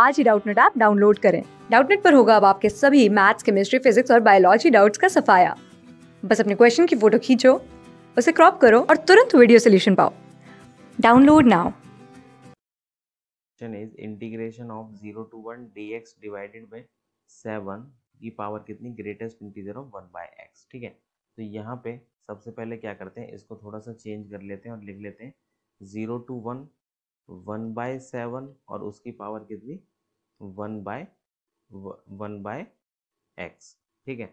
आज ही Doubtnut app download करें डाउटनेट पर होगा अब आपके सभी मैथ्स केमिस्ट्री फिजिक्स और बायोलॉजी डाउट्स का सफाया बस अपने क्वेश्चन की फोटो खींचो उसे क्रॉप करो और तुरंत वीडियो सोल्यूशन पाओ download now is integration of zero to one D X divided by seven की पावर कितनी greatest integer of one by X ठीक है तो यहाँ पे सबसे पहले क्या करते हैं इसको थोड़ा सा चेंज कर लेते हैं और लिख लेते हैं zero to one one by seven और उसकी पावर कितनी one by one by X ठीक है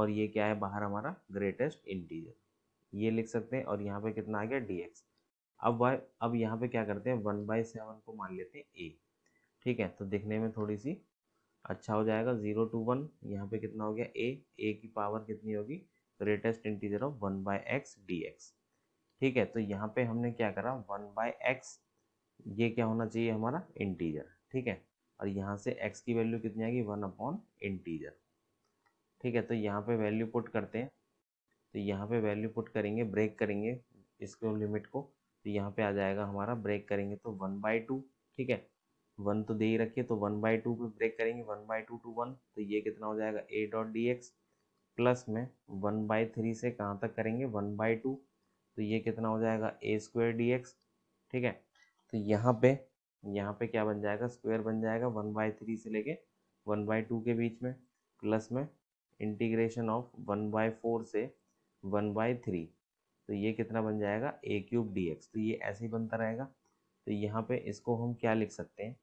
और ये क्या है बाहर हमारा ग्रेटेस्ट इंटीजर ये लिख सकते हैं और यहाँ पे कितना आ गया डी एक्स अब वाई अब यहाँ पे क्या करते हैं वन बाई सेवन को मान लेते हैं ए ठीक है तो दिखने में थोड़ी सी अच्छा हो जाएगा जीरो टू वन यहाँ पे कितना हो गया ए ए की पावर कितनी होगी greatest integer of one by X D X ठीक है तो यहाँ पे हमने क्या करा वन बाय एक्स ये क्या होना चाहिए हमारा इंटीजर ठीक है और यहाँ से x की वैल्यू कितनी आएगी वन अपॉन इंटीजर ठीक है तो यहाँ पे वैल्यू पुट करते हैं तो यहाँ पे वैल्यू पुट करेंगे ब्रेक करेंगे इसको लिमिट को तो यहाँ पे आ जाएगा हमारा ब्रेक करेंगे तो वन बाई टू ठीक है वन तो दे ही रखिए तो वन बाई टू पे ब्रेक करेंगे one by two to one तो ये कितना हो जाएगा A dot D X plus में वन बाई थ्री से कहाँ तक करेंगे वन बाई टू तो ये कितना हो जाएगा ए स्क्वायर डी एक्स ठीक है तो यहाँ पे यहाँ पे क्या बन जाएगा स्क्वायर बन जाएगा वन बाई थ्री से लेके वन बाई टू के बीच में प्लस में integration of one by four से वन बाई थ्री तो ये कितना बन जाएगा ए क्यूब डी एक्स तो ये ऐसे ही बनता रहेगा तो यहाँ पे इसको हम क्या लिख सकते हैं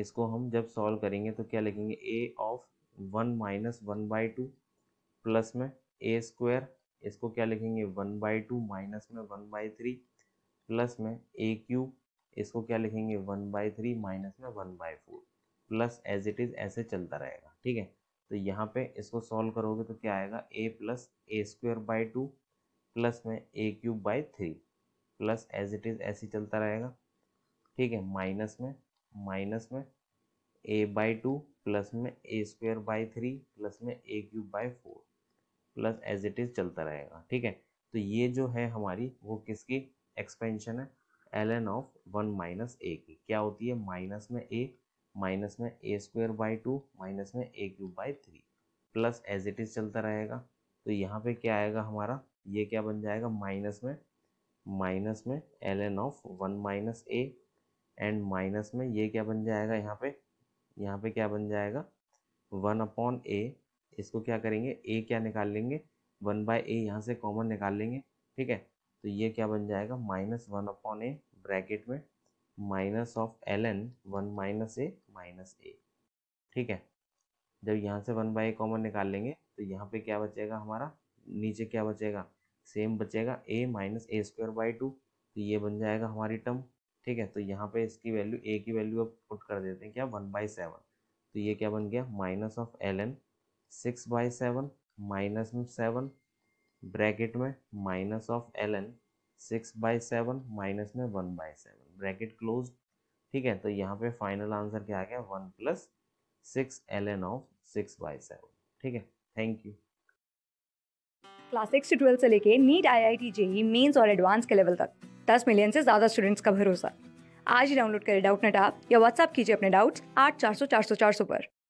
इसको हम जब सॉल्व करेंगे तो क्या लिखेंगे A of one minus one by two plus में ए स्क्वायर इसको क्या लिखेंगे वन बाई टू माइनस में वन बाई थ्री प्लस में ए क्यूब इसको क्या लिखेंगे वन बाई थ्री माइनस में one by four plus as it is ऐसे चलता रहेगा ठीक है तो यहाँ पे इसको सॉल्व करोगे तो क्या आएगा A plus A square by two plus में A cube by three plus as it is ऐसे चलता रहेगा ठीक है माइनस में माइनस में ए बाई टू प्लस में A square by three plus में A cube by four plus as it is चलता रहेगा ठीक है तो ये जो है हमारी वो किसकी एक्सपेंशन है L N of one minus A की क्या होती है माइनस में ए माइनस में A square by two minus में A cube by three plus as it is चलता रहेगा तो यहाँ पे क्या आएगा हमारा ये क्या बन जाएगा माइनस में माइनस में L N of one minus A and minus में ये क्या बन जाएगा यहाँ पे यहाँ पे क्या बन जाएगा वन अपॉन ए इसको क्या करेंगे ए क्या निकाल लेंगे वन बाय ए यहाँ से कॉमन निकाल लेंगे ठीक है तो ये क्या बन जाएगा minus one upon A bracket में minus of L N one minus A minus A ठीक है जब यहाँ से वन बाय ए कॉमन निकाल लेंगे तो यहाँ पे क्या बचेगा हमारा नीचे क्या बचेगा सेम बचेगा A minus A square by two तो ये बन जाएगा हमारी टर्म ठीक है तो यहाँ पे इसकी वैल्यू ए की वैल्यू अब पुट कर देते हैं क्या वन बाई सेवन तो ये क्या बन गया minus of L N six by seven minus में सेवन ब्रैकेट में minus of L N six by seven minus में one by seven bracket close ठीक है तो यहाँ पे फाइनल आंसर क्या आ गया one plus six L N of six by seven ठीक है थैंक यू क्लास सिक्स से ट्वेल्थ से लेके NEET I I T JEE mains और एडवांस के लेवल तक दस मिलियन से ज़्यादा स्टूडेंट्स का भरोसा आज ही डाउनलोड करें डाउट नेट आप या व्हाट्सअप कीजिए अपने डाउट्स आठ चार सौ चार सौ चार सौ पर